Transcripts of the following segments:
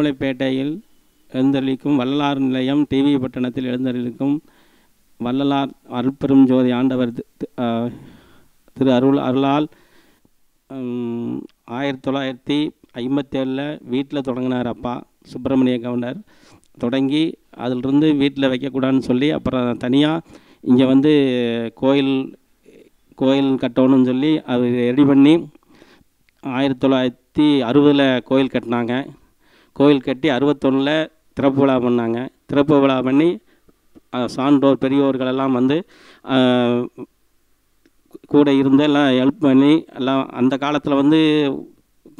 திருமலைப்பேட்டையில் எழுந்தருளிக்கும் வள்ளலார் நிலையம் டிவி பட்டணத்தில் எழுந்தருளிக்கும் வள்ளலார் அருள்பெரும் ஜோதி ஆண்டவர் திரு அருள் அருளால் ஆயிரத்தி தொள்ளாயிரத்தி ஐம்பத்தேழில் வீட்டில் தொடங்கினார் அப்பா சுப்பிரமணிய கவர்னர் தொடங்கி அதிலிருந்து வீட்டில் வைக்கக்கூடாதுன்னு சொல்லி அப்புறம் தனியாக இங்கே வந்து கோயில் கோயில் கட்டணும்னு சொல்லி அது ரெடி பண்ணி ஆயிரத்தி தொள்ளாயிரத்தி அறுபதில் கோயில் கட்டினாங்க கோயில் கட்டி அறுபத்தொன்னில் திறப்பு விழா பண்ணாங்க திறப்பு விழா பண்ணி சான்றோர் பெரியோர்களெல்லாம் வந்து கூட இருந்து எல்லாம் ஹெல்ப் பண்ணி எல்லாம் அந்த காலத்தில் வந்து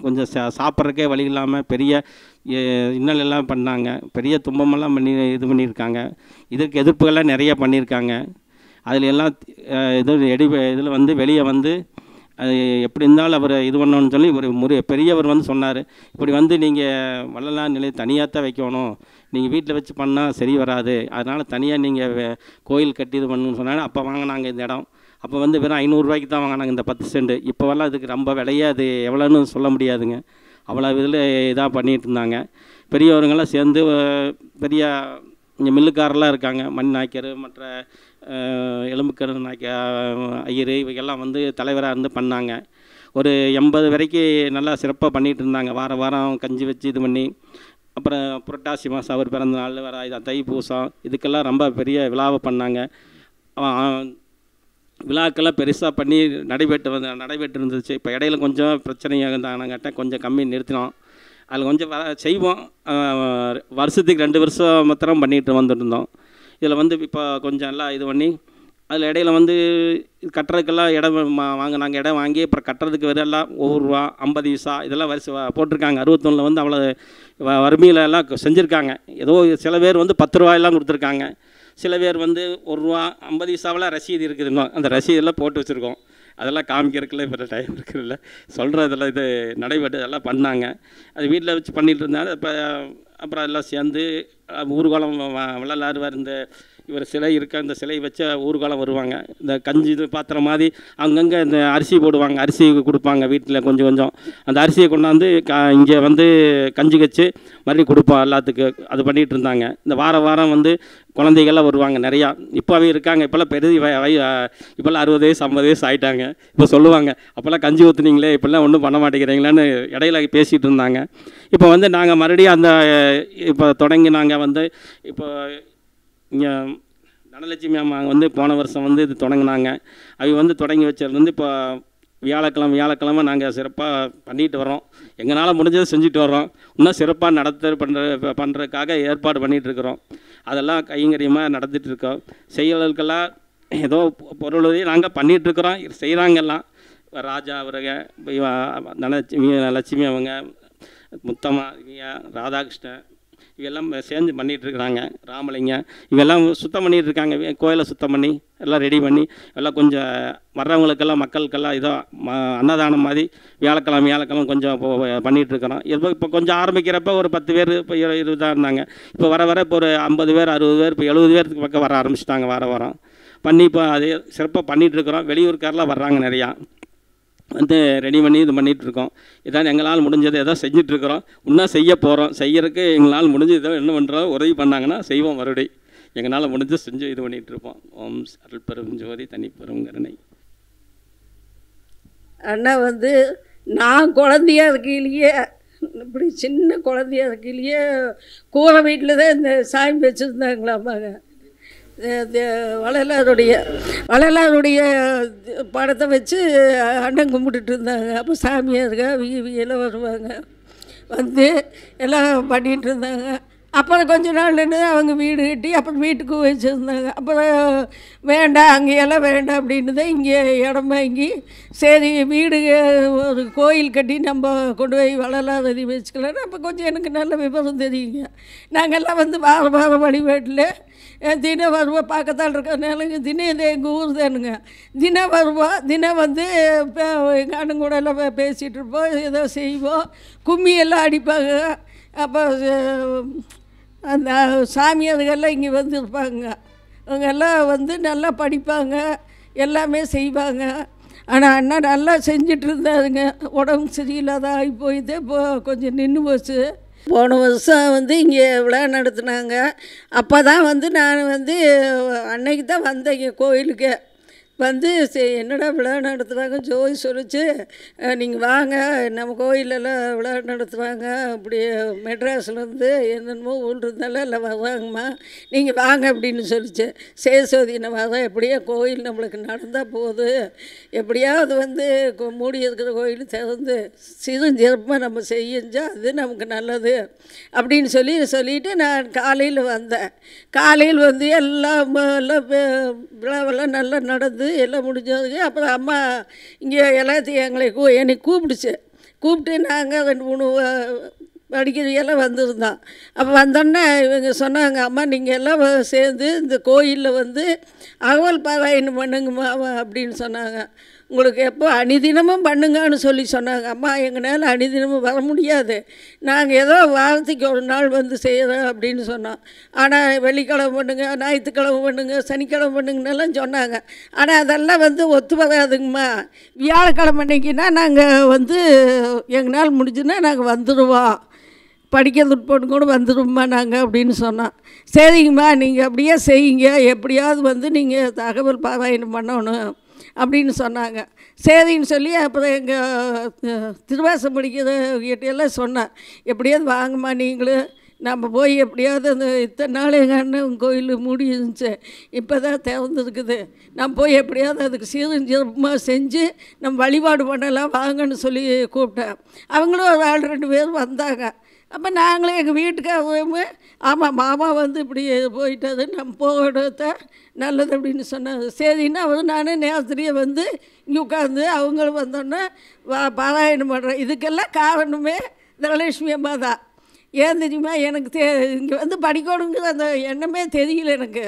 கொஞ்சம் சா சாப்பிட்றக்கே வழி இல்லாமல் பெரிய இன்னல் எல்லாம் பண்ணாங்க பெரிய துன்பமெல்லாம் பண்ணி இது பண்ணியிருக்காங்க இதற்கு எதிர்ப்புகள்லாம் நிறைய பண்ணியிருக்காங்க அதில் எல்லாம் இது எடி இதில் வந்து வெளியே வந்து அது எப்படி இருந்தாலும் அவர் இது பண்ணணும்னு சொல்லி ஒரு முறை பெரியவர் வந்து சொன்னார் இப்படி வந்து நீங்கள் வள்ளலார் நிலையை தனியாக தான் வைக்கணும் நீங்கள் வீட்டில் வச்சு பண்ணால் சரி வராது அதனால் தனியாக நீங்கள் கோயில் கட்டி இது பண்ணணும்னு சொன்னாங்க அப்போ வாங்கினாங்க இந்த இடம் அப்போ வந்து வெறும் ஐநூறுரூவாய்க்கு தான் வாங்கினாங்க இந்த பத்து சென்ட் வரலாம் அதுக்கு ரொம்ப விலையே அது எவ்வளோன்னு சொல்ல முடியாதுங்க அவ்வளோ இதில் இதாக பண்ணிகிட்டு இருந்தாங்க பெரியவருங்கெல்லாம் சேர்ந்து பெரிய இங்கே மில்லுக்காரெல்லாம் இருக்காங்க மண் நாய்க்கர் மற்ற எலும்புக்கரன் ஐயர் இவையெல்லாம் வந்து தலைவராக இருந்து பண்ணாங்க ஒரு எண்பது வரைக்கும் நல்லா சிறப்பாக பண்ணிகிட்டு இருந்தாங்க வாரம் வாரம் கஞ்சி வச்சு இது பண்ணி அப்புறம் புரட்டாசி மாதம் அவர் பிறந்த நாள் வர இதான் தைப்பூசம் இதுக்கெல்லாம் ரொம்ப பெரிய விழாவை பண்ணாங்க விழாக்கெல்லாம் பெருசாக பண்ணி நடைபெற்று வந்து நடைபெற்று இருந்துச்சு இப்போ இடையில கொஞ்சம் பிரச்சனையாக இருந்தாங்கட்ட கொஞ்சம் கம்மி நிறுத்தினோம் அதில் கொஞ்சம் வ செய்வோம் வருஷத்துக்கு ரெண்டு வருஷம் மாத்திரம் பண்ணிகிட்டு வந்துட்டு இருந்தோம் இதில் வந்து இப்போ கொஞ்சம் எல்லாம் இது பண்ணி அதில் இடையில வந்து கட்டுறதுக்கெல்லாம் இடம் வாங்க நாங்கள் இடம் வாங்கி அப்புறம் கட்டுறதுக்கு வேறு எல்லாம் ஒவ்வொரு ரூபா ஐம்பது பைசா இதெல்லாம் வரிசை போட்டிருக்காங்க அறுபத்தொன்னில் வந்து அவ்வளோ வ வறுமையில் எல்லாம் செஞ்சுருக்காங்க ஏதோ சில பேர் வந்து பத்து ரூபாயெல்லாம் கொடுத்துருக்காங்க சில பேர் வந்து ஒரு ரூபா ஐம்பது விசாவெல்லாம் ரசீது இருக்குது இன்னும் அந்த ரசீதெல்லாம் போட்டு வச்சுருக்கோம் அதெல்லாம் காமிக்கிறதுக்குல இப்போ டைம் இருக்குதுல்ல சொல்கிறதெல்லாம் இது நடைபெற்று இதெல்லாம் பண்ணாங்க அது வீட்டில் வச்சு பண்ணிகிட்டு இருந்தாங்க இப்போ அப்புறம் அதெல்லாம் சேர்ந்து ஊர்வலம் விளையாடுவார் இந்த இவர் சிலை இருக்க இந்த சிலையை வச்சா ஊர்காலம் வருவாங்க இந்த கஞ்சி பாத்திரம் மாதிரி அங்கங்கே இந்த அரிசி போடுவாங்க அரிசி கொடுப்பாங்க வீட்டில் கொஞ்சம் கொஞ்சம் அந்த அரிசியை கொண்டாந்து க இங்கே வந்து கஞ்சி கச்சு மறுபடியும் கொடுப்போம் எல்லாத்துக்கு அது பண்ணிகிட்டு இருந்தாங்க இந்த வார வாரம் வந்து குழந்தைகள்லாம் வருவாங்க நிறையா இப்போவே இருக்காங்க இப்போல்லாம் பெரிய வய இப்போல்லாம் அறுபது வயசு ஐம்பது வயசு ஆகிட்டாங்க இப்போ சொல்லுவாங்க அப்போல்லாம் கஞ்சி ஊற்றுனீங்களே இப்போல்லாம் ஒன்றும் பண்ண மாட்டேங்கிறீங்களான்னு இடையில பேசிகிட்டு இருந்தாங்க இப்போ வந்து நாங்கள் மறுபடியும் அந்த இப்போ தொடங்கி நாங்கள் வந்து இப்போ இங்கே தனலட்சுமி அம்மா வந்து போன வருஷம் வந்து இது தொடங்கினாங்க அவங்க வந்து தொடங்கி வச்சதுலேருந்து இப்போ வியாழக்கிழமை வியாழக்கிழமை நாங்கள் சிறப்பாக பண்ணிட்டு வரோம் எங்களால் முடிஞ்சதை செஞ்சுட்டு வரோம் இன்னும் சிறப்பாக நடத்த பண்ணுற பண்ணுறதுக்காக ஏற்பாடு பண்ணிகிட்ருக்குறோம் அதெல்லாம் கைங்கரியமாக நடந்துகிட்ருக்கோம் செயல்களுக்கெல்லாம் ஏதோ பொருள் நாங்கள் பண்ணிகிட்ருக்குறோம் செய்கிறாங்கெல்லாம் ராஜா அவருங்க லட்சுமி லட்சுமி அவங்க முத்தம்மா ராதாகிருஷ்ணன் இவெல்லாம் சேர்ந்து பண்ணிகிட்ருக்குறாங்க ராமலிங்கம் இவெல்லாம் சுத்தம் பண்ணிகிட்டு இருக்காங்க கோயிலை சுத்தம் பண்ணி எல்லாம் ரெடி பண்ணி எல்லாம் கொஞ்சம் வர்றவங்களுக்கெல்லாம் மக்களுக்கெல்லாம் இதோ அன்னதானம் மாதிரி வியாழக்கிழமை வியாழக்கிழமை கொஞ்சம் பண்ணிகிட்டு இருக்கிறோம் இப்போ இப்போ கொஞ்சம் ஆரம்பிக்கிறப்ப ஒரு பத்து பேர் இப்போ இருபதாக இருந்தாங்க இப்போ வர வர இப்போ ஒரு ஐம்பது பேர் அறுபது பேர் இப்போ எழுபது பேருக்கு பக்கம் வர ஆரம்பிச்சிட்டாங்க வர வரோம் பண்ணி இப்போ அதே சிறப்பாக பண்ணிகிட்ருக்குறோம் வெளியூர்காரெலாம் வர்றாங்க நிறையா வந்து ரெடி பண்ணி இது பண்ணிகிட்ருக்கோம் இதான் எங்களால் முடிஞ்சது எதோ செஞ்சிட்ருக்குறோம் இன்னும் செய்ய போகிறோம் செய்கிறதுக்கு எங்களால் முடிஞ்சு இதை என்ன பண்ணுறோம் உதவி பண்ணாங்கன்னா செய்வோம் மறுபடி எங்களால் முடிஞ்சு செஞ்சு இது பண்ணிகிட்ருப்போம் ஓம் அருள் பெரும் ஜோதி தனிப்பெரும் கருணை வந்து நான் குழந்தையா இருக்கையிலேயே இப்படி சின்ன குழந்தையா இருக்கையிலேயே கூரை வீட்டில் தான் இந்த சாயம் வச்சுருந்தாங்களாம்மாங்க வளலாருடைய வளலாருடைய படத்தை வச்சு அண்ணன் கும்பிட்டுட்டு இருந்தாங்க அப்போ சாமியாருங்க அவங்க இவங்கெல்லாம் வருவாங்க வந்து எல்லாம் பண்ணிகிட்டு இருந்தாங்க அப்புறம் கொஞ்ச நாள் நின்று அவங்க வீடு கட்டி அப்புறம் வீட்டுக்கு வச்சுருந்தாங்க அப்புறம் வேண்டாம் அங்கேயெல்லாம் வேண்டாம் அப்படின்னு தான் இங்கே இடம் வாங்கி சரி வீடு ஒரு கோயில் கட்டி நம்ம கொண்டு போய் வளலாததி வச்சுக்கலன்னு அப்போ கொஞ்சம் எனக்கு நல்ல விவரம் தெரியுங்க நாங்கள்லாம் வந்து வார வாரம் வழிபாட்டில் தினம் வருவா பார்க்கத்தான் இருக்கிறனாலுங்க தினம் இது எங்கள் ஊர் தானுங்க தினம் வருவோம் தினம் வந்து இப்போ எங்கள் எல்லாம் பேசிகிட்டு இருப்போம் ஏதோ செய்வோம் கும்மி எல்லாம் அடிப்பாங்க அப்போ அந்த சாமி அதுகெல்லாம் இங்கே வந்து இருப்பாங்க அவங்க எல்லாம் வந்து நல்லா படிப்பாங்க எல்லாமே செய்வாங்க ஆனால் அண்ணா நல்லா செஞ்சிட்ருந்தாருங்க இருந்தாருங்க உடம்பு சரியில்லாத ஆகி போயிட்டு இப்போ கொஞ்சம் நின்று போச்சு போன வருஷம் வந்து இங்கே விழா நடத்துனாங்க அப்போ தான் வந்து நான் வந்து அன்னைக்கு தான் வந்தேன் இங்கே கோயிலுக்கு வந்து சே என்னடா விழா நடத்துவாங்க ஜோதி சொல்லிச்சு நீங்கள் வாங்க நம்ம கோயிலெல்லாம் விழா நடத்துவாங்க அப்படி மெட்ராஸ்லேருந்து என்னென்னமோ ஊர் இருந்தாலும் எல்லாம் வருவாங்கம்மா நீங்கள் வாங்க அப்படின்னு சொல்லிச்சு சேசோதி நம்ம அதான் எப்படியா கோயில் நம்மளுக்கு நடந்தால் போகுது எப்படியாவது வந்து மூடி இருக்கிற கோயில் திறந்து சிறு சிறப்பாக நம்ம செஞ்சால் அது நமக்கு நல்லது அப்படின்னு சொல்லி சொல்லிவிட்டு நான் காலையில் வந்தேன் காலையில் வந்து எல்லாம் எல்லாம் விழாவெல்லாம் நல்லா நடந்து எல்லாம் முடிஞ்சதுக்கு அப்புறம் அம்மா இங்கே எல்லாத்தையும் எங்களை கூ என்னை கூப்பிடுச்சு கூப்பிட்டு நாங்கள் ரெண்டு மூணு படிக்கிறவையெல்லாம் வந்திருந்தோம் அப்போ வந்தோன்னே இவங்க சொன்னாங்க அம்மா நீங்கள் எல்லாம் சேர்ந்து இந்த கோயிலில் வந்து அகவல் பாராயணம் பண்ணுங்கம்மா அப்படின்னு சொன்னாங்க உங்களுக்கு எப்போ அணிதினமும் பண்ணுங்கன்னு சொல்லி சொன்னாங்க அம்மா எங்களால் அணிதினமும் வர முடியாது நாங்கள் ஏதோ வாரத்துக்கு ஒரு நாள் வந்து செய்கிறோம் அப்படின்னு சொன்னோம் ஆனால் வெள்ளிக்கிழமை பண்ணுங்க ஞாயிற்றுக்கிழமை பண்ணுங்க சனிக்கிழமை பண்ணுங்கன்னெல்லாம் சொன்னாங்க ஆனால் அதெல்லாம் வந்து ஒத்து வராதுங்கம்மா வியாழக்கிழமை அன்னைக்குன்னா நாங்கள் வந்து எங்களால் முடிஞ்சுன்னா நாங்கள் வந்துடுவோம் படிக்கிறதுக்கு பொண்ணு கூட வந்துடும்மா நாங்கள் அப்படின்னு சொன்னோம் சரிங்கம்மா நீங்கள் அப்படியே செய்யுங்க எப்படியாவது வந்து நீங்கள் தகவல் பாராயணம் பண்ணணும் அப்படின்னு சொன்னாங்க சரின்னு சொல்லி அப்புறம் எங்கள் திருவாசம் முடிக்கிறவங்கிட்டையெல்லாம் சொன்னேன் எப்படியாவது வாங்கம்மா நீங்களும் நம்ம போய் எப்படியாவது அந்த இத்தனை நாள் எங்கள் அண்ணன் கோயில் மூடி இருந்துச்சு இப்போ தான் திறந்துருக்குது நம்ம போய் எப்படியாவது அதுக்கு சீரஞ்சிறமாக செஞ்சு நம்ம வழிபாடு பண்ணலாம் வாங்கன்னு சொல்லி கூப்பிட்டேன் அவங்களும் ஒரு ஆள் ரெண்டு பேர் வந்தாங்க அப்போ நாங்களும் எங்கள் வீட்டுக்காகவும் ஆமாம் மாமா வந்து இப்படி போயிட்டது நம்ம போகிறத நல்லது அப்படின்னு சொன்னாங்க சரின்னா வந்து நான் நேரத்துலேயே வந்து இங்கே உட்காந்து அவங்களும் வந்தோன்னே பாராயணம் பண்ணுறேன் இதுக்கெல்லாம் காரணமே தனலட்சுமி அம்மா தான் ஏன் தெரியுமா எனக்கு தே இங்கே வந்து படிக்கணுங்கிற அந்த எண்ணமே தெரியல எனக்கு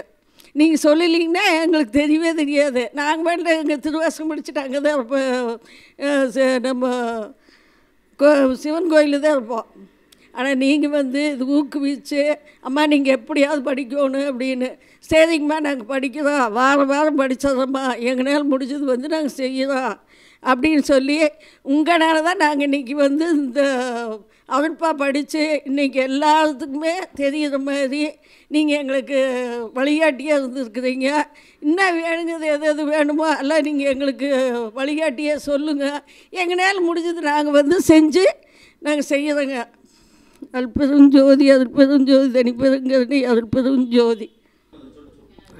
நீங்கள் சொல்லலிங்கன்னா எங்களுக்கு தெரியவே தெரியாது நாங்கள் வேண்ட எங்கள் திருவாசம் முடிச்சுட்டு அங்கே தான் இருப்போம் நம்ம கோ சிவன் கோயிலில் தான் இருப்போம் ஆனால் நீங்கள் வந்து இது ஊக்குவிச்சு அம்மா நீங்கள் எப்படியாவது படிக்கணும் அப்படின்னு சரிங்கம்மா நாங்கள் படிக்கிறோம் வாரம் வாரம் படித்ததம்மா எங்களால் முடிஞ்சது வந்து நாங்கள் செய்கிறோம் அப்படின்னு சொல்லி உங்களால் தான் நாங்கள் இன்றைக்கி வந்து இந்த அவர்ப்பா படித்து இன்றைக்கி எல்லாத்துக்குமே தெரிகிற மாதிரி நீங்கள் எங்களுக்கு வழிகாட்டியாக இருந்துருக்குறீங்க என்ன வேணுங்கிறது எது எது வேணுமோ எல்லாம் நீங்கள் எங்களுக்கு வழிகாட்டியாக சொல்லுங்கள் எங்களால் முடிஞ்சது நாங்கள் வந்து செஞ்சு நாங்கள் செய்கிறோங்க ஜோதி அற்பெருஞ்சோதி ஜோதி தனிப்பெருங்கருணை ஜோதி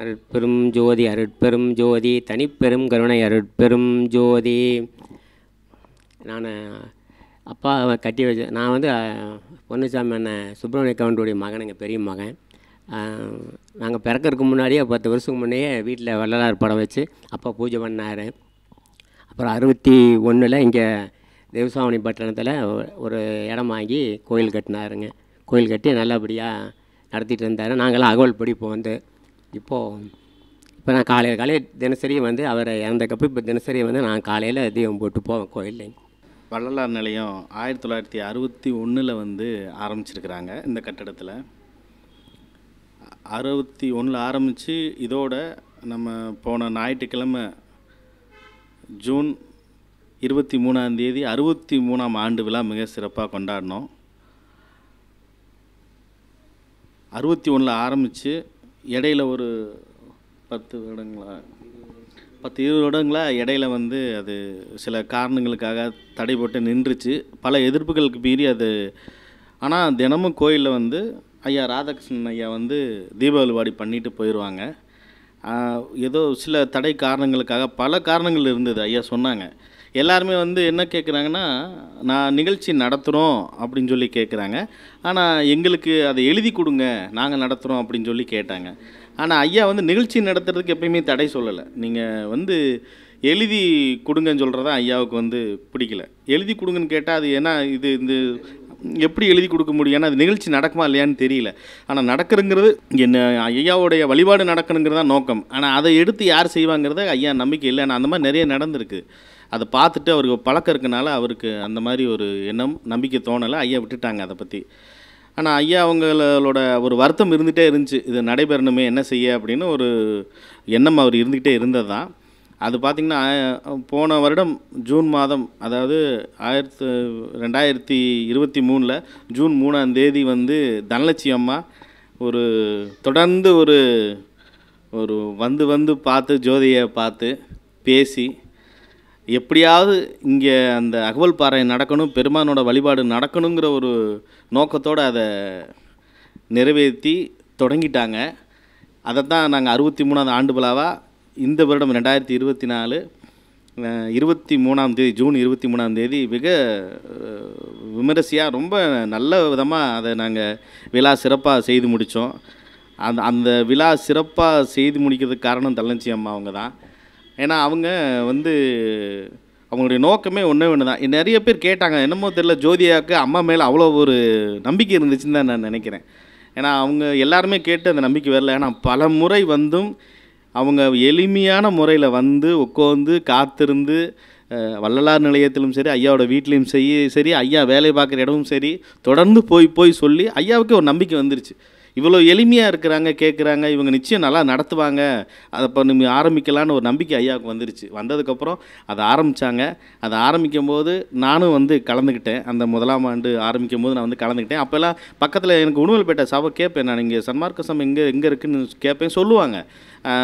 அருட்பெரும் ஜோதி அருட்பெரும் ஜோதி தனிப்பெரும் கருணை அருட்பெரும் ஜோதி நான் அப்பா கட்டி வச்ச நான் வந்து பொன்னுசாமி அண்ணன் சுப்பிரமணிய கவுண்டோடைய மகன் எங்கள் பெரிய மகன் நாங்கள் பிறக்கிறதுக்கு முன்னாடியே பத்து வருஷத்துக்கு முன்னாடியே வீட்டில் வள்ளலார் படம் வச்சு அப்பா பூஜை பண்ணார் அப்புறம் அறுபத்தி ஒன்றில் இங்கே தேவசாவணி பட்டணத்தில் ஒரு இடம் வாங்கி கோயில் கட்டினாருங்க கோயில் கட்டி நல்லபடியாக நடத்திட்டு இருந்தார் நாங்களாம் அகவல் படிப்போம் வந்து இப்போது இப்போ நான் காலையில் காலையில் தினசரி வந்து அவரை இறந்தக்கப்போ இப்போ தினசரி வந்து நான் காலையில் தீபம் போட்டு போவேன் கோயில் வள்ளலார் நிலையம் ஆயிரத்தி தொள்ளாயிரத்தி அறுபத்தி ஒன்றில் வந்து ஆரம்பிச்சிருக்கிறாங்க இந்த கட்டடத்தில் அறுபத்தி ஒன்றில் ஆரம்பித்து இதோட நம்ம போன ஞாயிற்றுக்கிழமை ஜூன் இருபத்தி மூணாம் தேதி அறுபத்தி மூணாம் ஆண்டு விழா மிக சிறப்பாக கொண்டாடினோம் அறுபத்தி ஒன்றில் ஆரம்பித்து இடையில ஒரு பத்து வருடங்களா பத்து இருபது வருடங்களாக இடையில வந்து அது சில காரணங்களுக்காக போட்டு நின்றுச்சு பல எதிர்ப்புகளுக்கு மீறி அது ஆனால் தினமும் கோயிலில் வந்து ஐயா ராதாகிருஷ்ணன் ஐயா வந்து தீபாவளிவாடி பண்ணிட்டு போயிடுவாங்க ஏதோ சில தடை காரணங்களுக்காக பல காரணங்கள் இருந்தது ஐயா சொன்னாங்க எல்லாருமே வந்து என்ன கேட்குறாங்கன்னா நான் நிகழ்ச்சி நடத்துகிறோம் அப்படின்னு சொல்லி கேட்குறாங்க ஆனால் எங்களுக்கு அதை எழுதி கொடுங்க நாங்கள் நடத்துகிறோம் அப்படின்னு சொல்லி கேட்டாங்க ஆனால் ஐயா வந்து நிகழ்ச்சி நடத்துறதுக்கு எப்பயுமே தடை சொல்லலை நீங்கள் வந்து எழுதி கொடுங்கன்னு சொல்கிறதா ஐயாவுக்கு வந்து பிடிக்கல எழுதி கொடுங்கன்னு கேட்டால் அது ஏன்னா இது இந்த எப்படி எழுதி கொடுக்க முடியும் ஏன்னா அது நிகழ்ச்சி நடக்குமா இல்லையான்னு தெரியல ஆனால் நடக்கிறங்கிறது என்ன ஐயாவுடைய வழிபாடு நடக்கணுங்கிறதான் நோக்கம் ஆனால் அதை எடுத்து யார் செய்வாங்கிறத ஐயா நம்பிக்கை இல்லை ஆனால் அந்த மாதிரி நிறைய நடந்திருக்கு அதை பார்த்துட்டு அவருக்கு பழக்கம் இருக்கனால அவருக்கு அந்த மாதிரி ஒரு எண்ணம் நம்பிக்கை தோணலை ஐயா விட்டுட்டாங்க அதை பற்றி ஆனால் ஐயா அவங்களோட ஒரு வருத்தம் இருந்துகிட்டே இருந்துச்சு இது நடைபெறணுமே என்ன செய்ய அப்படின்னு ஒரு எண்ணம் அவர் இருந்துக்கிட்டே இருந்தது தான் அது பார்த்திங்கன்னா போன வருடம் ஜூன் மாதம் அதாவது ஆயிரத்து ரெண்டாயிரத்தி இருபத்தி மூணில் ஜூன் மூணாம் தேதி வந்து தனலட்சி அம்மா ஒரு தொடர்ந்து ஒரு ஒரு வந்து வந்து பார்த்து ஜோதியை பார்த்து பேசி எப்படியாவது இங்கே அந்த அகவல் பாறை நடக்கணும் பெருமானோட வழிபாடு நடக்கணுங்கிற ஒரு நோக்கத்தோடு அதை நிறைவேற்றி தொடங்கிட்டாங்க அதை தான் நாங்கள் அறுபத்தி மூணாவது ஆண்டு விழாவாக இந்த வருடம் ரெண்டாயிரத்தி இருபத்தி நாலு இருபத்தி மூணாம் தேதி ஜூன் இருபத்தி மூணாம் தேதி மிக விமரிசையாக ரொம்ப நல்ல விதமாக அதை நாங்கள் விழா சிறப்பாக செய்து முடித்தோம் அந்த அந்த விழா சிறப்பாக செய்து முடிக்கிறதுக்கு காரணம் தள்ளஞ்சி அம்மா அவங்க தான் ஏன்னா அவங்க வந்து அவங்களுடைய நோக்கமே ஒன்றே ஒன்று தான் நிறைய பேர் கேட்டாங்க என்னமோ தெரில ஜோதியாவுக்கு அம்மா மேலே அவ்வளோ ஒரு நம்பிக்கை இருந்துச்சுன்னு தான் நான் நினைக்கிறேன் ஏன்னா அவங்க எல்லாருமே கேட்டு அந்த நம்பிக்கை வரல ஏன்னா பல முறை வந்தும் அவங்க எளிமையான முறையில் வந்து உட்காந்து காத்திருந்து வள்ளலார் நிலையத்திலும் சரி ஐயாவோட வீட்லேயும் சரி சரி ஐயா வேலை பார்க்குற இடமும் சரி தொடர்ந்து போய் போய் சொல்லி ஐயாவுக்கு ஒரு நம்பிக்கை வந்துருச்சு இவ்வளோ எளிமையாக இருக்கிறாங்க கேட்குறாங்க இவங்க நிச்சயம் நல்லா நடத்துவாங்க அதை இப்போ நம்ம ஆரம்பிக்கலான்னு ஒரு நம்பிக்கை ஐயாவுக்கு வந்துருச்சு வந்ததுக்கப்புறம் அதை ஆரம்பித்தாங்க அதை ஆரம்பிக்கும் போது நானும் வந்து கலந்துக்கிட்டேன் அந்த முதலாம் ஆண்டு ஆரம்பிக்கும் போது நான் வந்து கலந்துக்கிட்டேன் அப்போல்லாம் பக்கத்தில் எனக்கு உணவல்பேட்டை சபை கேட்பேன் நான் இங்கே சன்மார்க்க சம் எங்கே எங்கே இருக்குன்னு கேட்பேன் சொல்லுவாங்க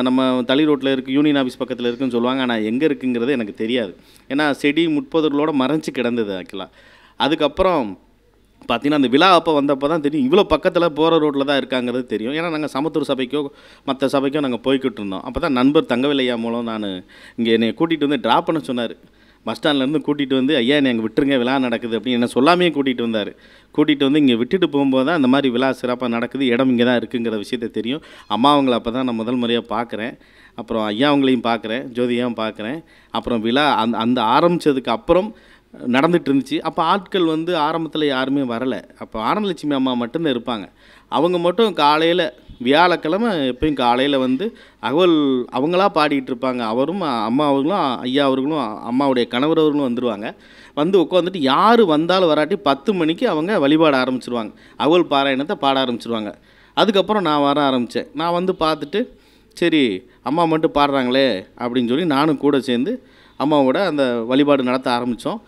நம்ம தளி ரோட்டில் இருக்குது யூனியன் ஆஃபீஸ் பக்கத்தில் இருக்குன்னு சொல்லுவாங்க ஆனால் எங்கே இருக்குங்கிறது எனக்கு தெரியாது ஏன்னா செடி முட்பொதர்களோடு மறைஞ்சு கிடந்தது ஆக்சுவலாக அதுக்கப்புறம் பார்த்தீங்கன்னா அந்த விழா அப்போ வந்தப்போ தான் தெரியும் இவ்வளோ பக்கத்தில் போகிற ரோட்டில் தான் இருக்காங்கிறது தெரியும் ஏன்னா நாங்கள் சமத்துவ சபைக்கோ மற்ற சபைக்கோ நாங்கள் போய்கிட்டு இருந்தோம் அப்போ தான் நண்பர் தங்கவில்லையா மூலம் நான் இங்கே என்னை கூட்டிகிட்டு வந்து ட்ராப் பண்ண சொன்னார் பஸ் ஸ்டாண்ட்லேருந்து கூட்டிகிட்டு வந்து ஐயா என்னை எங்கள் விட்டுருங்க விழா நடக்குது அப்படின்னு என்ன சொல்லாமே கூட்டிகிட்டு வந்தார் கூட்டிகிட்டு வந்து இங்கே விட்டுட்டு போகும்போது தான் அந்த மாதிரி விழா சிறப்பாக நடக்குது இடம் இங்கே தான் இருக்குங்கிற விஷயத்த தெரியும் அம்மா அவங்கள அப்போ தான் நான் முதல் முறையாக பார்க்குறேன் அப்புறம் ஐயா அவங்களையும் பார்க்குறேன் ஜோதியாவும் பார்க்குறேன் அப்புறம் விழா அந்த அந்த ஆரம்பித்ததுக்கு அப்புறம் நடந்துகிட்டு இருந்துச்சு அப்போ ஆட்கள் வந்து ஆரம்பத்தில் யாருமே வரலை அப்போ ஆனந்தலட்சுமி அம்மா மட்டும்தான் இருப்பாங்க அவங்க மட்டும் காலையில் வியாழக்கிழமை எப்பயும் காலையில் வந்து அகவல் அவங்களா பாடிக்கிட்டு இருப்பாங்க அவரும் அம்மா அவர்களும் ஐயா அவர்களும் அம்மாவுடைய கணவர் அவர்களும் வந்துடுவாங்க வந்து உட்காந்துட்டு யார் வந்தாலும் வராட்டி பத்து மணிக்கு அவங்க வழிபாட ஆரம்பிச்சிருவாங்க அகவல் பாராயணத்தை பாட ஆரம்பிச்சிருவாங்க அதுக்கப்புறம் நான் வர ஆரம்பித்தேன் நான் வந்து பார்த்துட்டு சரி அம்மா மட்டும் பாடுறாங்களே அப்படின்னு சொல்லி நானும் கூட சேர்ந்து அம்மாவோட அந்த வழிபாடு நடத்த ஆரம்பித்தோம்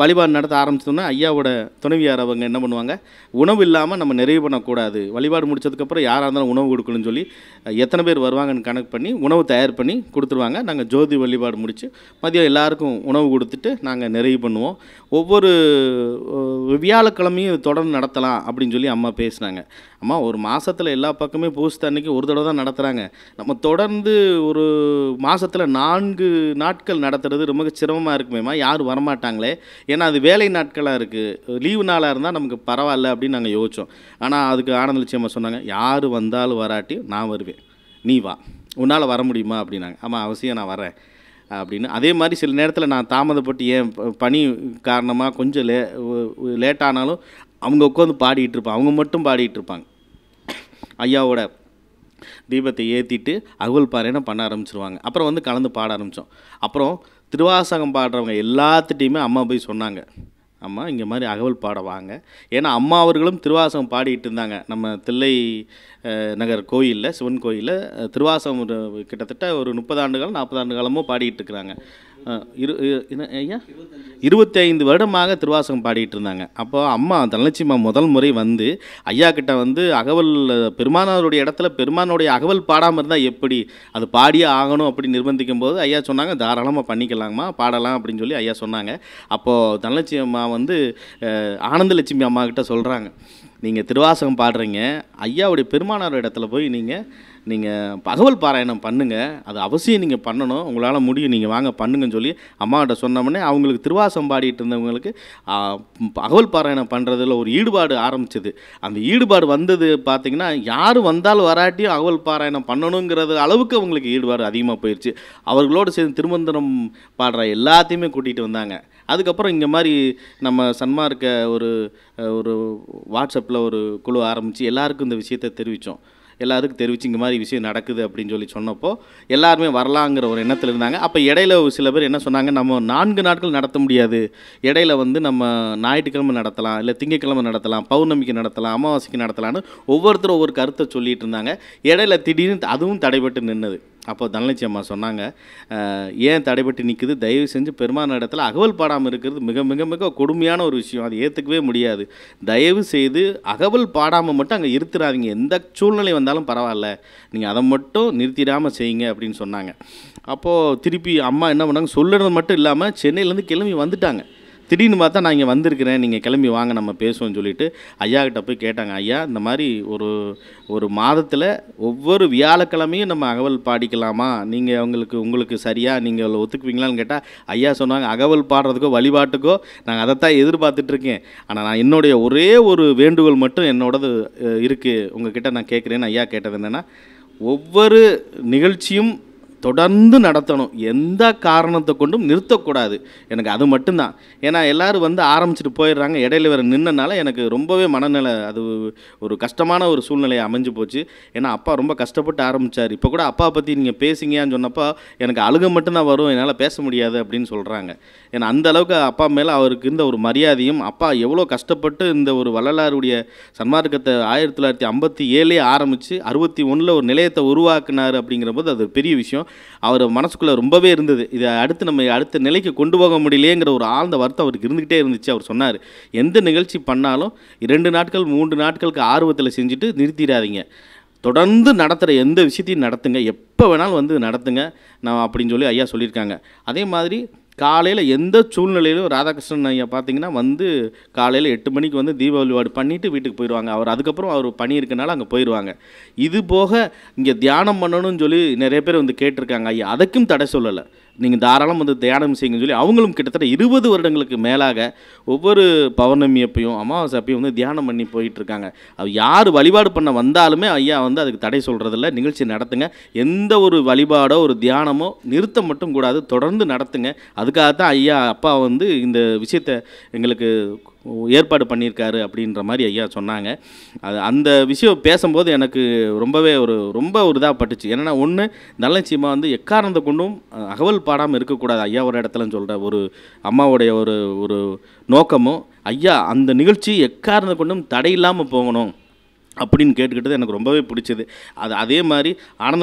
வழிபாடு நடத்த ஆரம்பித்தோன்னா ஐயாவோட துணைவியார் அவங்க என்ன பண்ணுவாங்க உணவு இல்லாமல் நம்ம நிறைவு பண்ணக்கூடாது வழிபாடு முடித்ததுக்கப்புறம் யாராக இருந்தாலும் உணவு கொடுக்கணும்னு சொல்லி எத்தனை பேர் வருவாங்கன்னு கணக்கு பண்ணி உணவு தயார் பண்ணி கொடுத்துருவாங்க நாங்கள் ஜோதி வழிபாடு முடித்து மதியம் எல்லாருக்கும் உணவு கொடுத்துட்டு நாங்கள் நிறைவு பண்ணுவோம் ஒவ்வொரு வியாழக்கிழமையும் தொடர்ந்து நடத்தலாம் அப்படின்னு சொல்லி அம்மா பேசினாங்க அம்மா ஒரு மாதத்தில் எல்லா பக்கமே பூசத்து அன்னைக்கு ஒரு தடவை தான் நடத்துகிறாங்க நம்ம தொடர்ந்து ஒரு மாதத்தில் நான்கு நாட்கள் நடத்துறது ரொம்ப சிரமமாக இருக்குமேம்மா யாரும் வரமாட்டாங்களே ஏன்னா அது வேலை நாட்களாக இருக்குது லீவு நாளாக இருந்தால் நமக்கு பரவாயில்ல அப்படின்னு நாங்கள் யோசித்தோம் ஆனால் அதுக்கு ஆனந்த லட்சியமாக சொன்னாங்க யார் வந்தாலும் வராட்டி நான் வருவேன் நீ வா உன்னால் வர முடியுமா அப்படின்னாங்க ஆமாம் அவசியம் நான் வரேன் அப்படின்னு அதே மாதிரி சில நேரத்தில் நான் தாமதப்பட்டு ஏன் பணி காரணமாக கொஞ்சம் லே லேட் ஆனாலும் அவங்க உட்காந்து பாடிக்கிட்டு இருப்பாங்க அவங்க மட்டும் பாடிக்கிட்டு இருப்பாங்க ஐயாவோட தீபத்தை ஏற்றிட்டு அகுவல் பாறைன்னு பண்ண ஆரம்பிச்சிருவாங்க அப்புறம் வந்து கலந்து பாட ஆரம்பித்தோம் அப்புறம் திருவாசகம் பாடுறவங்க எல்லாத்துட்டையுமே அம்மா போய் சொன்னாங்க அம்மா இங்கே மாதிரி அகவல் பாட வாங்க ஏன்னா அம்மா அவர்களும் திருவாசகம் பாடிக்கிட்டு இருந்தாங்க நம்ம தில்லை நகர் கோயிலில் சிவன் கோயிலில் திருவாசகம் கிட்டத்தட்ட ஒரு முப்பது ஆண்டு காலம் நாற்பது ஆண்டு காலமோ பாடிக்கிட்டு இருக்கிறாங்க இரு ஐயா இருபத்தி ஐந்து வருடமாக திருவாசகம் பாடிட்டு இருந்தாங்க அப்போ அம்மா தனலட்சுமா முதல் முறை வந்து ஐயா கிட்ட வந்து அகவல் பெருமானாருடைய இடத்துல பெருமானுடைய அகவல் பாடாமல் இருந்தால் எப்படி அது பாடியே ஆகணும் அப்படி நிர்பந்திக்கும் போது ஐயா சொன்னாங்க தாராளமாக பண்ணிக்கலாங்கம்மா பாடலாம் அப்படின்னு சொல்லி ஐயா சொன்னாங்க அப்போது தனலட்சுமி அம்மா வந்து ஆனந்தலட்சுமி அம்மா கிட்ட சொல்கிறாங்க நீங்கள் திருவாசகம் பாடுறீங்க ஐயாவுடைய பெருமானார் இடத்துல போய் நீங்கள் நீங்கள் பகவல் பாராயணம் பண்ணுங்கள் அது அவசியம் நீங்கள் பண்ணணும் உங்களால் முடியும் நீங்கள் வாங்க பண்ணுங்கன்னு சொல்லி அம்மாக்கிட்ட சொன்னோம்னே அவங்களுக்கு திருவாசம் பாடிட்டு இருந்தவங்களுக்கு பகவல் பாராயணம் பண்ணுறதுல ஒரு ஈடுபாடு ஆரம்பிச்சது அந்த ஈடுபாடு வந்தது பார்த்திங்கன்னா யார் வந்தாலும் வராட்டியும் அகவல் பாராயணம் பண்ணணுங்கிறது அளவுக்கு அவங்களுக்கு ஈடுபாடு அதிகமாக போயிடுச்சு அவர்களோடு சேர்ந்து திருமந்திரம் பாடுற எல்லாத்தையுமே கூட்டிகிட்டு வந்தாங்க அதுக்கப்புறம் இங்கே மாதிரி நம்ம சன்மார்க்க ஒரு ஒரு வாட்ஸ்அப்பில் ஒரு குழு ஆரம்பித்து எல்லாருக்கும் இந்த விஷயத்தை தெரிவித்தோம் எல்லாருக்கும் தெரிவிச்சு இங்கே மாதிரி விஷயம் நடக்குது அப்படின்னு சொல்லி சொன்னப்போ எல்லாருமே வரலாங்கிற ஒரு எண்ணத்தில் இருந்தாங்க அப்போ இடையில சில பேர் என்ன சொன்னாங்க நம்ம நான்கு நாட்கள் நடத்த முடியாது இடையில வந்து நம்ம ஞாயிற்றுக்கிழமை நடத்தலாம் இல்லை திங்கக்கிழமை நடத்தலாம் பௌர்ணமிக்கு நடத்தலாம் அமாவாசைக்கு நடத்தலாம்னு ஒவ்வொருத்தரும் ஒவ்வொரு கருத்தை சொல்லிகிட்டு இருந்தாங்க இடையில திடீர்னு அதுவும் தடைபட்டு நின்னது அப்போ தனலட்சி அம்மா சொன்னாங்க ஏன் தடைபட்டு நிற்குது தயவு செஞ்சு பெருமான இடத்துல அகவல் பாடாமல் இருக்கிறது மிக மிக மிக கொடுமையான ஒரு விஷயம் அது ஏற்றுக்கவே முடியாது தயவு செய்து அகவல் பாடாமல் மட்டும் அங்கே இருத்துறாதீங்க எந்த சூழ்நிலை வந்தாலும் பரவாயில்ல நீங்கள் அதை மட்டும் நிறுத்திடாமல் செய்யுங்க அப்படின்னு சொன்னாங்க அப்போது திருப்பி அம்மா என்ன பண்ணாங்க சொல்லுறது மட்டும் இல்லாமல் சென்னையிலேருந்து கிளம்பி வந்துட்டாங்க திடீர்னு பார்த்தா நான் இங்கே வந்திருக்கிறேன் நீங்கள் கிளம்பி வாங்க நம்ம பேசுவோம்னு சொல்லிட்டு ஐயா கிட்ட போய் கேட்டாங்க ஐயா இந்த மாதிரி ஒரு ஒரு மாதத்தில் ஒவ்வொரு வியாழக்கிழமையும் நம்ம அகவல் பாடிக்கலாமா நீங்கள் அவங்களுக்கு உங்களுக்கு சரியாக நீங்கள் ஒத்துக்குவீங்களான்னு கேட்டால் ஐயா சொன்னாங்க அகவல் பாடுறதுக்கோ வழிபாட்டுக்கோ நாங்கள் அதைத்தான் எதிர்பார்த்துட்ருக்கேன் ஆனால் நான் என்னுடைய ஒரே ஒரு வேண்டுகோள் மட்டும் என்னோடது இருக்குது உங்ககிட்ட நான் கேட்குறேன்னு ஐயா கேட்டது என்னென்னா ஒவ்வொரு நிகழ்ச்சியும் தொடர்ந்து நடத்தணும் எந்த காரணத்தை கொண்டும் நிறுத்தக்கூடாது எனக்கு அது மட்டும்தான் ஏன்னா எல்லோரும் வந்து ஆரம்பிச்சுட்டு போயிடுறாங்க இடையில வேறு நின்னனால எனக்கு ரொம்பவே மனநிலை அது ஒரு கஷ்டமான ஒரு சூழ்நிலை அமைஞ்சு போச்சு ஏன்னா அப்பா ரொம்ப கஷ்டப்பட்டு ஆரம்பித்தார் இப்போ கூட அப்பா பற்றி நீங்கள் பேசிங்கன்னு சொன்னப்போ எனக்கு அழுக மட்டும்தான் வரும் என்னால் பேச முடியாது அப்படின்னு சொல்கிறாங்க ஏன்னா அந்த அளவுக்கு அப்பா மேலே அவருக்கு இருந்த ஒரு மரியாதையும் அப்பா எவ்வளோ கஷ்டப்பட்டு இந்த ஒரு வள்ளலாருடைய சன்மார்க்கத்தை ஆயிரத்தி தொள்ளாயிரத்தி ஐம்பத்தி ஏழுலேயே ஆரம்பித்து அறுபத்தி ஒன்றில் ஒரு நிலையத்தை உருவாக்குனார் அப்படிங்கிற போது அது பெரிய விஷயம் அவர் மனசுக்குள்ளே ரொம்பவே இருந்தது இதை அடுத்து நம்ம அடுத்த நிலைக்கு கொண்டு போக முடியலையேங்கிற ஒரு ஆழ்ந்த வருத்தம் அவருக்கு இருந்துக்கிட்டே இருந்துச்சு அவர் சொன்னார் எந்த நிகழ்ச்சி பண்ணாலும் இரண்டு நாட்கள் மூன்று நாட்களுக்கு ஆர்வத்தில் செஞ்சுட்டு நிறுத்திடாதீங்க தொடர்ந்து நடத்துகிற எந்த விஷயத்தையும் நடத்துங்க எப்போ வேணாலும் வந்து நடத்துங்க நான் அப்படின்னு சொல்லி ஐயா சொல்லியிருக்காங்க அதே மாதிரி காலையில் எந்த சூழ்நிலையிலும் ராதாகிருஷ்ணன் ஐயா பார்த்தீங்கன்னா வந்து காலையில் எட்டு மணிக்கு வந்து தீப வழிபாடு பண்ணிவிட்டு வீட்டுக்கு போயிடுவாங்க அவர் அதுக்கப்புறம் அவர் பணி இருக்கனால அங்கே போயிடுவாங்க இது போக இங்கே தியானம் பண்ணணும்னு சொல்லி நிறைய பேர் வந்து கேட்டிருக்காங்க ஐயா அதுக்கும் தடை சொல்லலை நீங்கள் தாராளம் வந்து தியானம் செய்யுங்கன்னு சொல்லி அவங்களும் கிட்டத்தட்ட இருபது வருடங்களுக்கு மேலாக ஒவ்வொரு பௌர்ணமி அப்பையும் அமாவாசை அப்பையும் வந்து தியானம் பண்ணி போயிட்டுருக்காங்க அவ யார் வழிபாடு பண்ண வந்தாலுமே ஐயா வந்து அதுக்கு தடை சொல்கிறதில்ல நிகழ்ச்சி நடத்துங்க எந்த ஒரு வழிபாடோ ஒரு தியானமோ நிறுத்த மட்டும் கூடாது தொடர்ந்து நடத்துங்க அதுக்காக தான் ஐயா அப்பா வந்து இந்த விஷயத்தை எங்களுக்கு ஏற்பாடு பண்ணியிருக்காரு அப்படின்ற மாதிரி ஐயா சொன்னாங்க அது அந்த விஷயம் பேசும்போது எனக்கு ரொம்பவே ஒரு ரொம்ப ஒரு இதாக பட்டுச்சு என்னென்னா ஒன்று நல்லச்சியமாக வந்து எக்காரணத்தை கொண்டும் அகவல் பாடாமல் இருக்கக்கூடாது ஐயா ஒரு இடத்துலன்னு சொல்கிற ஒரு அம்மாவுடைய ஒரு ஒரு நோக்கமும் ஐயா அந்த நிகழ்ச்சி எக்காரணத்தை கொண்டும் தடையில்லாமல் போகணும் அப்படின்னு கேட்டுக்கிட்டது எனக்கு ரொம்பவே பிடிச்சது அது அதே மாதிரி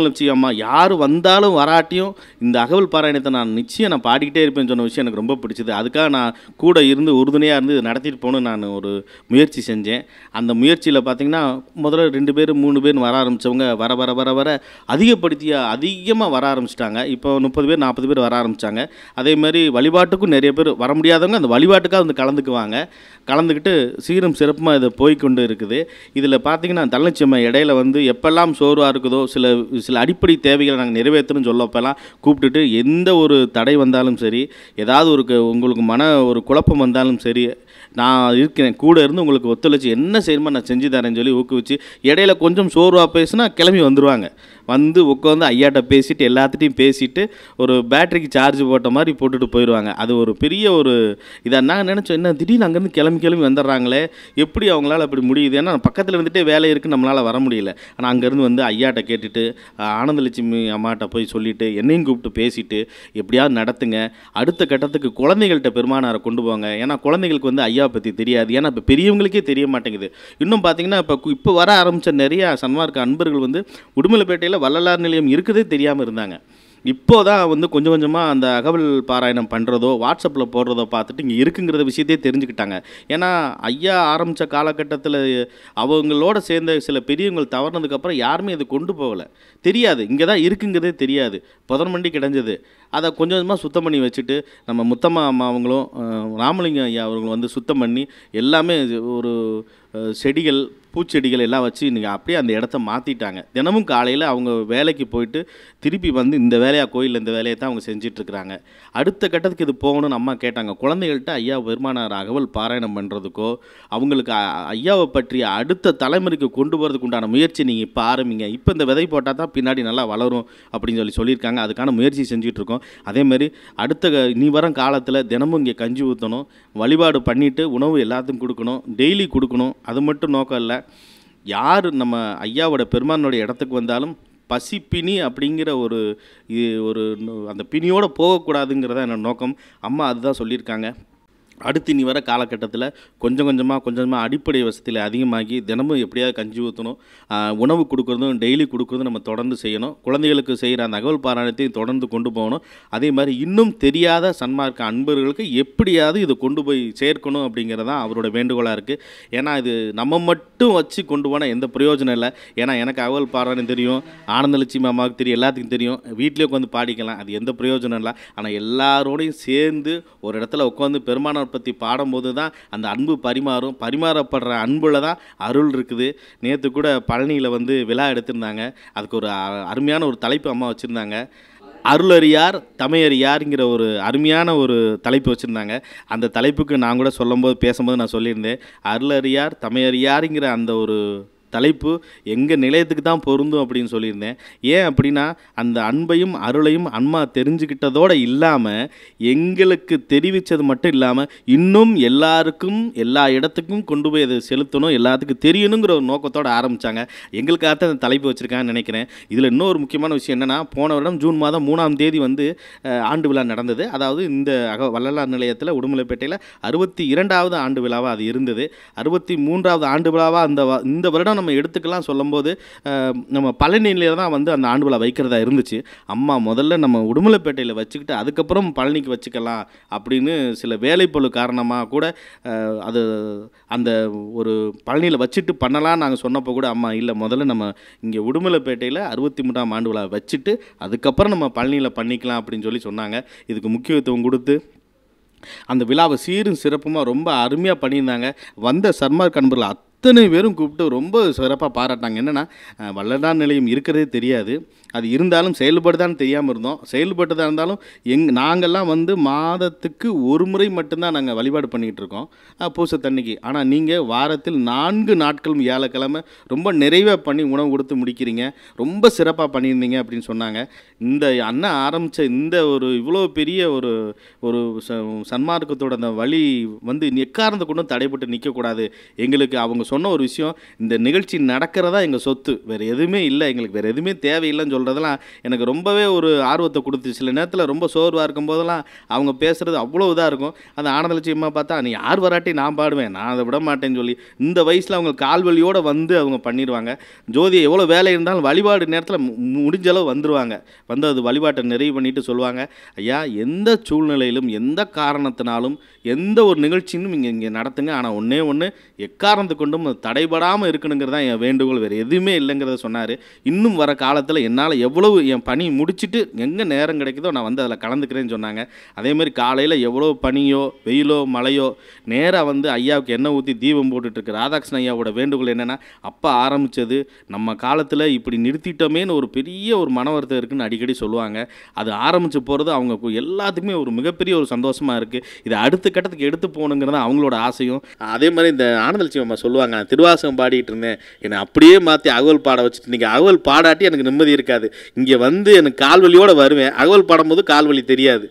லட்சுமி அம்மா யார் வந்தாலும் வராட்டியும் இந்த அகவல் பாராயணத்தை நான் நிச்சயம் நான் பாடிக்கிட்டே இருப்பேன்னு சொன்ன விஷயம் எனக்கு ரொம்ப பிடிச்சது அதுக்காக நான் கூட இருந்து உறுதுணையாக இருந்து நடத்திட்டு போகணும்னு நான் ஒரு முயற்சி செஞ்சேன் அந்த முயற்சியில் பார்த்திங்கன்னா முதல்ல ரெண்டு பேர் மூணு பேர் வர ஆரம்பித்தவங்க வர வர வர வர அதிகப்படுத்திய அதிகமாக வர ஆரம்பிச்சிட்டாங்க இப்போ முப்பது பேர் நாற்பது பேர் வர ஆரம்பித்தாங்க அதே மாதிரி வழிபாட்டுக்கும் நிறைய பேர் வர முடியாதவங்க அந்த வழிபாட்டுக்காக வந்து கலந்துக்குவாங்க கலந்துக்கிட்டு சீரும் சிறப்புமாக இதை போய்கொண்டு இருக்குது இதில் பார்த்து பார்த்தீங்கன்னா தனலட்சுமி இடையில வந்து எப்பெல்லாம் சோர்வாக இருக்குதோ சில சில அடிப்படை தேவைகளை நாங்கள் நிறைவேற்றணும்னு சொல்லப்பெல்லாம் கூப்பிட்டுட்டு எந்த ஒரு தடை வந்தாலும் சரி ஏதாவது ஒரு உங்களுக்கு மன ஒரு குழப்பம் வந்தாலும் சரி நான் இருக்கிறேன் கூட இருந்து உங்களுக்கு ஒத்துழைச்சி என்ன செய்யணுமோ நான் செஞ்சு தரேன்னு சொல்லி ஊக்குவிச்சு இடையில கொஞ்சம் சோர்வாக பேசுனா கிளம்பி வந்துடுவாங்க வந்து உட்காந்து ஐயாட்ட பேசிட்டு எல்லாத்துட்டையும் பேசிட்டு ஒரு பேட்டரிக்கு சார்ஜ் போட்ட மாதிரி போட்டுட்டு போயிடுவாங்க அது ஒரு பெரிய ஒரு இதாக நாங்கள் நினச்சோம் என்ன திடீர்னு அங்கேருந்து கிளம்பி கிளம்பி வந்துடுறாங்களே எப்படி அவங்களால அப்படி முடியுது ஏன்னா பக்கத்தில் வந்துட்டே வேலை இருக்குன்னு நம்மளால் வர முடியல ஆனால் அங்கேருந்து வந்து ஐயாட்ட கேட்டுட்டு ஆனந்தலட்சுமி அம்மாட்ட போய் சொல்லிவிட்டு என்னையும் கூப்பிட்டு பேசிவிட்டு எப்படியாவது நடத்துங்க அடுத்த கட்டத்துக்கு குழந்தைகள்கிட்ட பெருமானாரை கொண்டு போங்க ஏன்னா குழந்தைகளுக்கு வந்து ஐயா பற்றி தெரியாது ஏன்னா இப்போ பெரியவங்களுக்கே தெரிய மாட்டேங்குது இன்னும் பார்த்தீங்கன்னா இப்போ இப்போ வர ஆரம்பித்த நிறையா சன்மார்க்க அன்பர்கள் வந்து உடுமலைப்பேட்டையில் கையில் வள்ளலார் நிலையம் இருக்குதே தெரியாமல் இருந்தாங்க இப்போ தான் வந்து கொஞ்சம் கொஞ்சமாக அந்த அகவல் பாராயணம் பண்ணுறதோ வாட்ஸ்அப்பில் போடுறதோ பார்த்துட்டு இங்கே இருக்குங்கிற விஷயத்தையே தெரிஞ்சுக்கிட்டாங்க ஏன்னா ஐயா ஆரம்பித்த காலகட்டத்தில் அவங்களோட சேர்ந்த சில பெரியவங்கள் தவறுனதுக்கப்புறம் யாருமே இது கொண்டு போகலை தெரியாது இங்கே தான் இருக்குங்கிறதே தெரியாது புதன்மண்டி கிடைஞ்சது அதை கொஞ்சம் கொஞ்சமாக சுத்தம் பண்ணி வச்சுட்டு நம்ம முத்தம்மா அம்மா அவங்களும் ராமலிங்கம் ஐயா அவங்களும் வந்து சுத்தம் பண்ணி எல்லாமே ஒரு செடிகள் பூச்செடிகள் எல்லாம் வச்சு இன்றைக்கி அப்படியே அந்த இடத்த மாற்றிட்டாங்க தினமும் காலையில் அவங்க வேலைக்கு போயிட்டு திருப்பி வந்து இந்த வேலையாக கோயிலில் இந்த வேலையை தான் அவங்க செஞ்சிட்ருக்குறாங்க அடுத்த கட்டத்துக்கு இது போகணும்னு அம்மா கேட்டாங்க குழந்தைகள்கிட்ட ஐயா வருமான அகவல் பாராயணம் பண்ணுறதுக்கோ அவங்களுக்கு ஐயாவை பற்றிய அடுத்த தலைமுறைக்கு கொண்டு போகிறதுக்கு உண்டான முயற்சி நீங்கள் இப்போ ஆரம்பிங்க இப்போ இந்த விதை போட்டால் தான் பின்னாடி நல்லா வளரும் அப்படின்னு சொல்லி சொல்லியிருக்காங்க அதுக்கான முயற்சி செஞ்சிகிட்ருக்கோம் அதேமாதிரி அடுத்த நீ வரும் காலத்தில் தினமும் இங்கே கஞ்சி ஊற்றணும் வழிபாடு பண்ணிவிட்டு உணவு எல்லாத்துக்கும் கொடுக்கணும் டெய்லி கொடுக்கணும் அது மட்டும் நோக்கம் இல்லை யார் நம்ம ஐயாவோட பெருமானோடைய இடத்துக்கு வந்தாலும் பசி பிணி அப்படிங்கிற ஒரு ஒரு அந்த பிணியோடு போகக்கூடாதுங்கிறத என்னோட நோக்கம் அம்மா அதுதான் சொல்லியிருக்காங்க அடுத்து இனி வர காலகட்டத்தில் கொஞ்சம் கொஞ்சமாக கொஞ்சம் கொஞ்சமாக அடிப்படை வசதியில் அதிகமாகி தினமும் எப்படியாவது கஞ்சி ஊற்றணும் உணவு கொடுக்குறதும் டெய்லி கொடுக்குறதும் நம்ம தொடர்ந்து செய்யணும் குழந்தைகளுக்கு செய்கிற அந்த அகவல் பாராயணத்தையும் தொடர்ந்து கொண்டு போகணும் அதே மாதிரி இன்னும் தெரியாத சன்மார்க்க அன்பர்களுக்கு எப்படியாவது இதை கொண்டு போய் சேர்க்கணும் அப்படிங்கிறது தான் அவரோட வேண்டுகோளாக இருக்குது ஏன்னா இது நம்ம மட்டும் வச்சு கொண்டு போனால் எந்த பிரயோஜனம் இல்லை ஏன்னா எனக்கு அகவல் பாராயணம் தெரியும் ஆனந்தலட்சுமி அம்மாவுக்கு தெரியும் எல்லாத்துக்கும் தெரியும் வீட்டிலே உட்காந்து பாடிக்கலாம் அது எந்த பிரயோஜனம் இல்லை ஆனால் எல்லாரோடையும் சேர்ந்து ஒரு இடத்துல உட்காந்து பெருமானார் பற்றி பாடும்போது தான் அந்த அன்பு பரிமாறும் பரிமாறப்படுற அன்பில் தான் அருள் இருக்குது நேற்று கூட பழனியில் வந்து விழா எடுத்திருந்தாங்க அதுக்கு ஒரு அருமையான ஒரு தலைப்பு அம்மா வச்சுருந்தாங்க அருளறியார் தமையறியாருங்கிற ஒரு அருமையான ஒரு தலைப்பு வச்சுருந்தாங்க அந்த தலைப்புக்கு நான் கூட சொல்லும்போது பேசும்போது நான் சொல்லியிருந்தேன் அருளறியார் தமையறியாருங்கிற அந்த ஒரு தலைப்பு எங்கள் நிலையத்துக்கு தான் பொருந்தும் அப்படின்னு சொல்லியிருந்தேன் ஏன் அப்படின்னா அந்த அன்பையும் அருளையும் அன்மா தெரிஞ்சுக்கிட்டதோடு இல்லாமல் எங்களுக்கு தெரிவித்தது மட்டும் இல்லாமல் இன்னும் எல்லாருக்கும் எல்லா இடத்துக்கும் கொண்டு போய் அதை செலுத்தணும் எல்லாத்துக்கும் தெரியணுங்கிற ஒரு நோக்கத்தோடு ஆரம்பித்தாங்க எங்களுக்காக தான் அந்த தலைப்பு வச்சுருக்காங்கன்னு நினைக்கிறேன் இதில் இன்னொரு முக்கியமான விஷயம் என்னென்னா போன வருடம் ஜூன் மாதம் மூணாம் தேதி வந்து ஆண்டு விழா நடந்தது அதாவது இந்த அக வள்ளலார் நிலையத்தில் உடுமலைப்பேட்டையில் அறுபத்தி இரண்டாவது ஆண்டு விழாவாக அது இருந்தது அறுபத்தி மூன்றாவது ஆண்டு விழாவாக அந்த இந்த வருடம் நம்ம எடுத்துக்கலாம் சொல்லும்போது நம்ம பழனியில தான் வந்து அந்த ஆண்டு விழா வைக்கிறதா இருந்துச்சு அம்மா முதல்ல நம்ம உடுமலைப்பேட்டையில் வச்சுக்கிட்டு அதுக்கப்புறம் பழனிக்கு வச்சுக்கலாம் அப்படின்னு சில வேலைப்பழு காரணமாக கூட அது அந்த ஒரு பழனியில் வச்சுட்டு பண்ணலாம் நாங்கள் சொன்னப்போ கூட அம்மா இல்லை முதல்ல நம்ம இங்கே உடுமலைப்பேட்டையில் அறுபத்தி மூன்றாம் ஆண்டு விழா வச்சுட்டு அதுக்கப்புறம் நம்ம பழனியில் பண்ணிக்கலாம் அப்படின்னு சொல்லி சொன்னாங்க இதுக்கு முக்கியத்துவம் கொடுத்து அந்த விழாவை சீரும் சிறப்புமாக ரொம்ப அருமையாக பண்ணியிருந்தாங்க வந்த சர்மார்க் அத் அத்தனை பேரும் கூப்பிட்டு ரொம்ப சிறப்பாக பாராட்டாங்க என்னென்னா வல்லடார் நிலையம் இருக்கிறதே தெரியாது அது இருந்தாலும் செயல்படுதான்னு தெரியாமல் இருந்தோம் செயல்பட்டதாக இருந்தாலும் எங் நாங்கள்லாம் வந்து மாதத்துக்கு ஒரு முறை மட்டும்தான் நாங்கள் வழிபாடு பண்ணிக்கிட்டு இருக்கோம் தண்ணிக்கு ஆனால் நீங்கள் வாரத்தில் நான்கு நாட்களும் வியாழக்கிழமை ரொம்ப நிறைவாக பண்ணி உணவு கொடுத்து முடிக்கிறீங்க ரொம்ப சிறப்பாக பண்ணியிருந்தீங்க அப்படின்னு சொன்னாங்க இந்த அண்ணன் ஆரம்பித்த இந்த ஒரு இவ்வளோ பெரிய ஒரு ஒரு சன்மார்க்கத்தோட அந்த வழி வந்து எக்காரந்த கொண்டும் தடைப்பட்டு நிற்கக்கூடாது எங்களுக்கு அவங்க சொன்ன ஒரு விஷயம் இந்த நிகழ்ச்சி நடக்கிறதா எங்கள் சொத்து வேறு எதுவுமே இல்லை எங்களுக்கு வேறு எதுவுமே தேவையில்லைன்னு சொல்கிறதெல்லாம் எனக்கு ரொம்பவே ஒரு ஆர்வத்தை கொடுத்து சில நேரத்தில் ரொம்ப சோர்வாக இருக்கும் போதெல்லாம் அவங்க பேசுகிறது அவ்வளோ இதாக இருக்கும் அந்த ஆனந்த லட்சியமாக பார்த்தா நீ யார் வராட்டி நான் பாடுவேன் நான் அதை விட மாட்டேன்னு சொல்லி இந்த வயசில் அவங்க கால்வழியோடு வந்து அவங்க பண்ணிடுவாங்க ஜோதி எவ்வளோ வேலை இருந்தாலும் வழிபாடு நேரத்தில் முடிஞ்ச அளவு வந்துடுவாங்க வந்து அது வழிபாட்டை நிறைவு பண்ணிவிட்டு சொல்லுவாங்க ஐயா எந்த சூழ்நிலையிலும் எந்த காரணத்தினாலும் எந்த ஒரு நிகழ்ச்சியும் இங்கே இங்கே நடத்துங்க ஆனால் ஒன்றே ஒன்று எக்காரணத்து கொண்டும் யாரும் தடைபடாமல் இருக்கணுங்கிறது தான் என் வேண்டுகோள் வேறு எதுவுமே இல்லைங்கிறத சொன்னார் இன்னும் வர காலத்தில் என்னால் எவ்வளவு என் பணி முடிச்சுட்டு எங்கே நேரம் கிடைக்குதோ நான் வந்து அதில் கலந்துக்கிறேன்னு சொன்னாங்க அதேமாதிரி காலையில் எவ்வளோ பனியோ வெயிலோ மழையோ நேராக வந்து ஐயாவுக்கு எண்ணெய் ஊற்றி தீபம் போட்டுட்ருக்கு ராதாகிருஷ்ண ஐயாவோட வேண்டுகோள் என்னென்னா அப்போ ஆரம்பித்தது நம்ம காலத்தில் இப்படி நிறுத்திட்டோமேன்னு ஒரு பெரிய ஒரு மன இருக்குதுன்னு இருக்குன்னு அடிக்கடி சொல்லுவாங்க அது ஆரம்பித்து போகிறது அவங்க எல்லாத்துக்குமே ஒரு மிகப்பெரிய ஒரு சந்தோஷமாக இருக்குது இதை அடுத்த கட்டத்துக்கு எடுத்து போகணுங்கிறது அவங்களோட ஆசையும் அதே மாதிரி இந்த ஆனந்தல் சிவம்மா சொல்லுவாங்க சொல்லுவாங்க நான் திருவாசகம் பாடிக்கிட்டு இருந்தேன் என்னை அப்படியே மாற்றி அகவல் பாட வச்சுட்டு இன்றைக்கி அகவல் பாடாட்டி எனக்கு நிம்மதி இருக்காது இங்கே வந்து எனக்கு கால்வழியோடு வருவேன் அகவல் பாடும்போது கால்வழி தெரியாது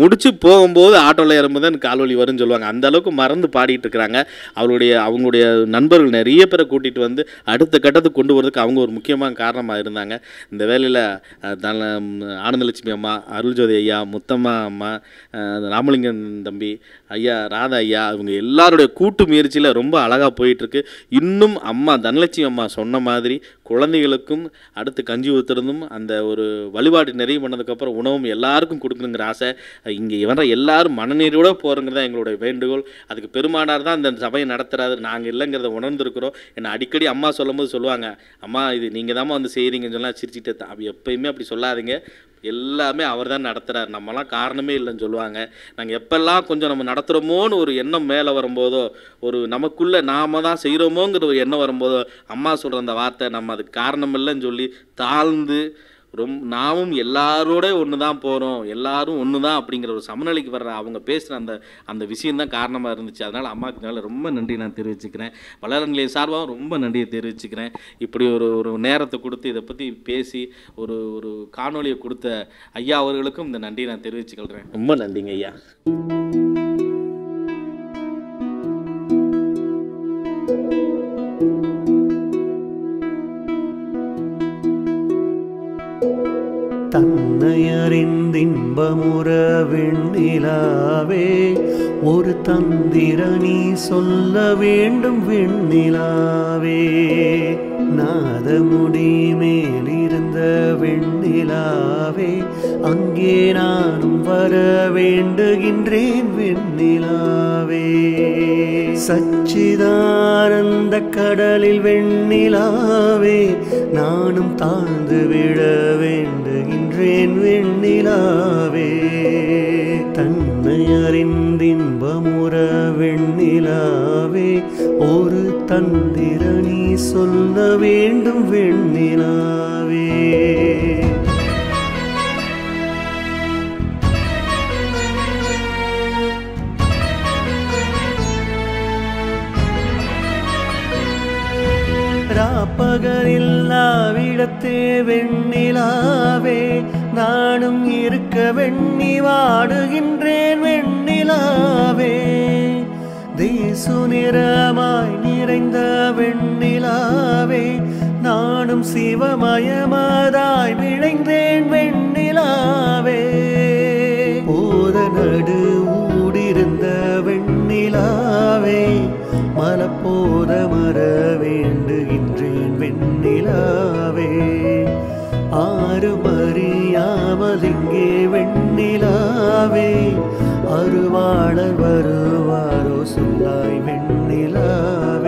முடிச்சு போகும்போது ஆட்டோவில் இறங்கும்போது எனக்கு கால்வழி வரும்னு சொல்லுவாங்க அந்த அளவுக்கு மறந்து பாடிட்டு இருக்கிறாங்க அவருடைய அவங்களுடைய நண்பர்கள் நிறைய பேரை கூட்டிகிட்டு வந்து அடுத்த கட்டத்துக்கு கொண்டு வரதுக்கு அவங்க ஒரு முக்கியமான காரணமாக இருந்தாங்க இந்த வேலையில் ஆனந்தலட்சுமி அம்மா அருள்ஜோதி ஐயா முத்தம்மா அம்மா ராமலிங்கன் தம்பி ஐயா ராதா ஐயா இவங்க எல்லாருடைய கூட்டு முயற்சியில் ரொம்ப அழகாக போயிட்டுருக்கு இன்னும் அம்மா தனலட்சுமி அம்மா சொன்ன மாதிரி குழந்தைகளுக்கும் அடுத்து கஞ்சி ஊற்றுறதும் அந்த ஒரு வழிபாடு நிறைவு பண்ணதுக்கப்புறம் உணவும் எல்லாருக்கும் கொடுக்கணுங்கிற ஆசை இங்கே இவர எல்லாரும் மனநீரோடு போகிறங்கிறது தான் எங்களுடைய வேண்டுகோள் அதுக்கு பெருமானார் தான் அந்த சபையை நடத்துகிறாரு நாங்கள் இல்லைங்கிறத உணர்ந்துருக்கிறோம் என்னை அடிக்கடி அம்மா சொல்லும்போது சொல்லுவாங்க அம்மா இது நீங்கள் தான் வந்து செய்கிறீங்கன்னு சொன்னால் சிரிச்சுட்டு எப்பயுமே அப்படி சொல்லாதீங்க எல்லாமே அவர் தான் நடத்துகிறார் நம்மலாம் காரணமே இல்லைன்னு சொல்லுவாங்க நாங்கள் எப்போல்லாம் கொஞ்சம் நம்ம நடத்துகிறோமோன்னு ஒரு எண்ணம் மேலே வரும்போதோ ஒரு நமக்குள்ளே நாம தான் செய்கிறோமோங்கிற ஒரு எண்ணம் வரும்போதோ அம்மா சொல்கிற அந்த வார்த்தை நம்ம அதுக்கு காரணம் இல்லைன்னு சொல்லி தாழ்ந்து ரொம் நாமும் எல்லாரோட ஒன்று தான் போகிறோம் எல்லாரும் ஒன்று தான் அப்படிங்கிற ஒரு சமநிலைக்கு வர்ற அவங்க பேசுகிற அந்த அந்த விஷயந்தான் காரணமாக இருந்துச்சு அதனால் அம்மாவுக்கு மேலே ரொம்ப நன்றி நான் தெரிவிச்சுக்கிறேன் வளர நிலைய சார்பாகவும் ரொம்ப நன்றியை தெரிவிச்சுக்கிறேன் இப்படி ஒரு ஒரு நேரத்தை கொடுத்து இதை பற்றி பேசி ஒரு ஒரு காணொலியை கொடுத்த ஐயா அவர்களுக்கும் இந்த நன்றியை நான் தெரிவிச்சுக்கிறேன் ரொம்ப நன்றிங்க ஐயா தன்னையறிந்தின்பமுற வெண்ணிலாவே ஒரு தந்திர நீ சொல்ல வேண்டும் வெண்ணிலாவே நாதமுடி மேலிருந்த விண்ணிலாவே அங்கே நானும் வர வேண்டுகின்றேன் விண்ணிலாவே சச்சிதானந்த கடலில் வெண்ணிலாவே நானும் தாழ்ந்து விழ வேண்டுகின்றேன் வெண்ணிலாவே தன்னை அறிந்தின்பமுற வெண்ணிலாவே ஒரு தந்திரணி சொல்ல வேண்டும் வெண்ணிலாவே மகனில்லாவிடத்தே வெண்ணிலாவே நானும் இருக்க வெண்ணி வாடுகின்றேன் வெண்ணிலாவே தேசு நிறமாய் நிறைந்த வெண்ணிலாவே நானும் சிவமயமாதாய் விளைந்தேன் வெண்ணிலாவே போத நடு ஊடிருந்த வெண்ணிலாவே மலப்போத மர வேண்டுகின்றேன் வெண்ணிலாவே ஆரும் அறியாமல் இங்கே வெண்ணிலாவே அருவாளர் வருவாரோ சொல்லாய் வெண்ணிலாவே